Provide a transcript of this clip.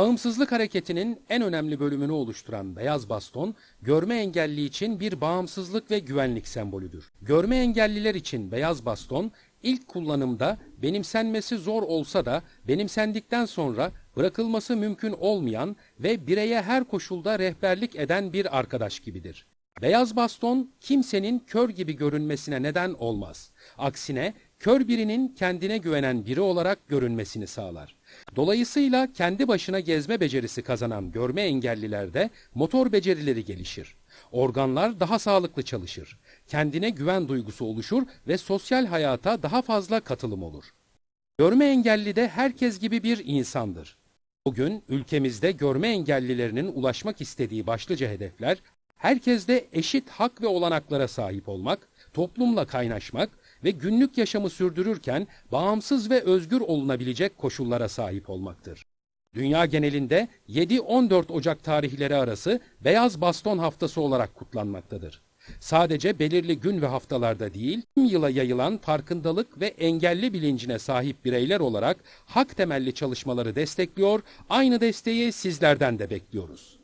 Bağımsızlık hareketinin en önemli bölümünü oluşturan beyaz baston, görme engelli için bir bağımsızlık ve güvenlik sembolüdür. Görme engelliler için beyaz baston, ilk kullanımda benimsenmesi zor olsa da benimsendikten sonra bırakılması mümkün olmayan ve bireye her koşulda rehberlik eden bir arkadaş gibidir. Beyaz baston kimsenin kör gibi görünmesine neden olmaz. Aksine kör birinin kendine güvenen biri olarak görünmesini sağlar. Dolayısıyla kendi başına gezme becerisi kazanan görme engellilerde motor becerileri gelişir. Organlar daha sağlıklı çalışır. Kendine güven duygusu oluşur ve sosyal hayata daha fazla katılım olur. Görme engelli de herkes gibi bir insandır. Bugün ülkemizde görme engellilerinin ulaşmak istediği başlıca hedefler herkeste eşit hak ve olanaklara sahip olmak, toplumla kaynaşmak, ve günlük yaşamı sürdürürken bağımsız ve özgür olunabilecek koşullara sahip olmaktır. Dünya genelinde 7-14 Ocak tarihleri arası Beyaz Baston Haftası olarak kutlanmaktadır. Sadece belirli gün ve haftalarda değil, tüm yıla yayılan farkındalık ve engelli bilincine sahip bireyler olarak hak temelli çalışmaları destekliyor, aynı desteği sizlerden de bekliyoruz.